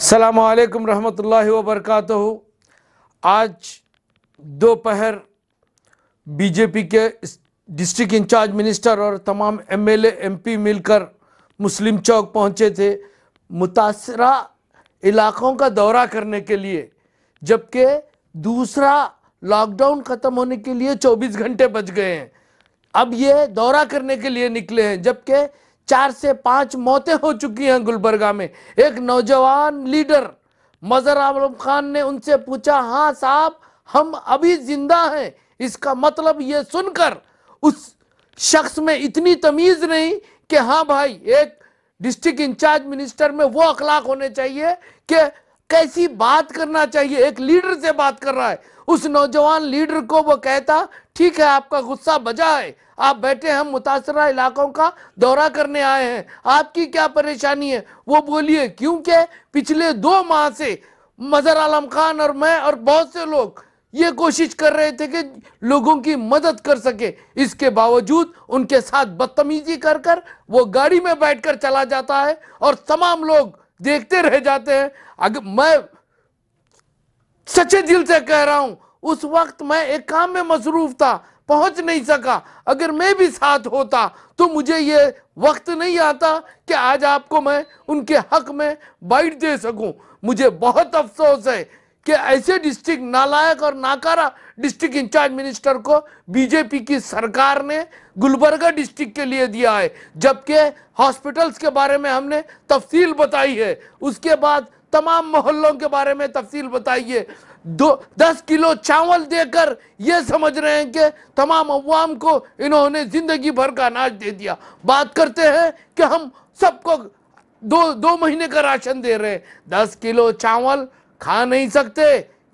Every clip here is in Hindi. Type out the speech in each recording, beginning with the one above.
सलामकुम रहमतुल्लाहि वबरकत आज दोपहर बीजेपी के डिस्ट्रिक्ट इंचार्ज मिनिस्टर और तमाम एमएलए एमपी मिलकर मुस्लिम चौक पहुंचे थे मुतासरा इलाक़ों का दौरा करने के लिए जबकि दूसरा लॉकडाउन ख़त्म होने के लिए 24 घंटे बच गए हैं अब ये दौरा करने के लिए निकले हैं जबकि चार से पांच मौतें हो चुकी हैं गुलबर्गा में एक नौजवान लीडर मजर आलम खान ने उनसे पूछा हाँ साहब हम अभी जिंदा हैं इसका मतलब ये सुनकर उस शख्स में इतनी तमीज़ नहीं कि हाँ भाई एक डिस्ट्रिक्ट इंचार्ज मिनिस्टर में वो अखलाक होने चाहिए कि कैसी बात करना चाहिए एक लीडर से बात कर रहा है उस नौजवान लीडर को वो कहता ठीक है आपका गुस्सा बजा है आप बैठे हम मुतासर इलाकों का दौरा करने आए हैं आपकी क्या परेशानी है वो बोलिए क्योंकि पिछले दो माह से मजर आलम खान और मैं और बहुत से लोग ये कोशिश कर रहे थे कि लोगों की मदद कर सके इसके बावजूद उनके साथ बदतमीजी कर कर वो गाड़ी में बैठकर चला जाता है और तमाम लोग देखते रह जाते हैं अगर मैं सच्चे दिल से कह रहा हूं उस वक्त मैं एक काम में मसरूफ था पहुंच नहीं सका अगर मैं भी साथ होता तो मुझे ये वक्त नहीं आता कि आज आपको मैं उनके हक में बाइट दे सकूं मुझे बहुत अफसोस है कि ऐसे डिस्ट्रिक्ट नालायक और नाकारा डिस्ट्रिक्ट इंचार्ज मिनिस्टर को बीजेपी की सरकार ने गुलबर्गा डिस्ट्रिक्ट के लिए दिया है जबकि हॉस्पिटल्स के बारे में हमने तफसील बताई है उसके बाद तमाम मोहल्लों के बारे में तफसील बताइए दो दस किलो चावल देकर ये समझ रहे हैं कि तमाम अवाम को इन्होंने ज़िंदगी भर का अनाज दे दिया बात करते हैं कि हम सबको दो दो महीने का राशन दे रहे हैं दस किलो चावल खा नहीं सकते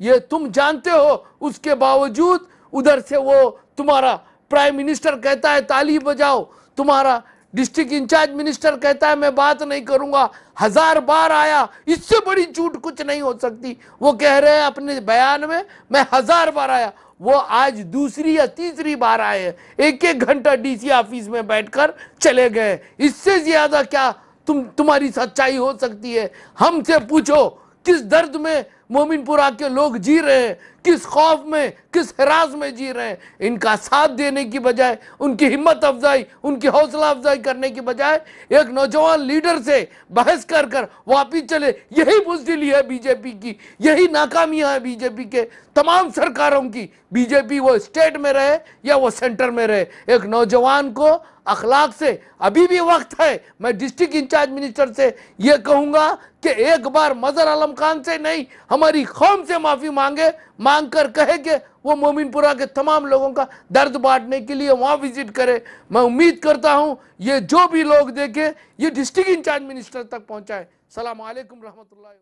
ये तुम जानते हो उसके बावजूद उधर से वो तुम्हारा प्राइम मिनिस्टर कहता है ताली बजाओ तुम्हारा डिस्ट्रिक्ट इंचार्ज मिनिस्टर कहता है मैं बात नहीं करूंगा हजार बार आया इससे बड़ी झूठ कुछ नहीं हो सकती वो कह रहे हैं अपने बयान में मैं हजार बार आया वो आज दूसरी या तीसरी बार आए हैं एक एक घंटा डीसी ऑफिस में बैठकर चले गए इससे ज्यादा क्या तुम तुम्हारी सच्चाई हो सकती है हमसे पूछो किस दर्द में मोमिनपुरा के लोग जी रहे हैं किस खौफ में किस हराज में जी रहे हैं इनका साथ देने की बजाय उनकी हिम्मत अफजाई उनकी हौसला अफजाई करने की बजाय एक नौजवान लीडर से बहस कर कर वापिस चले यही बुजदिली है बीजेपी की यही नाकामियाँ हैं बीजेपी के तमाम सरकारों की बीजेपी वो स्टेट में रहे या वो सेंटर में रहे एक नौजवान को अखलाक से अभी भी वक्त है मैं डिस्ट्रिक्ट इंचार्ज मिनिस्टर से यह कहूंगा कि एक बार मजर आलम खान से नहीं हमारी कौम से माफ़ी मांगे मांग मांग कहे कि वो मोमिनपुरा के तमाम लोगों का दर्द बांटने के लिए वहाँ विजिट करे मैं उम्मीद करता हूँ ये जो भी लोग देखे ये डिस्ट्रिक्ट इंचार्ज मिनिस्टर तक पहुँचाए सलामकुम रहमतुल्ला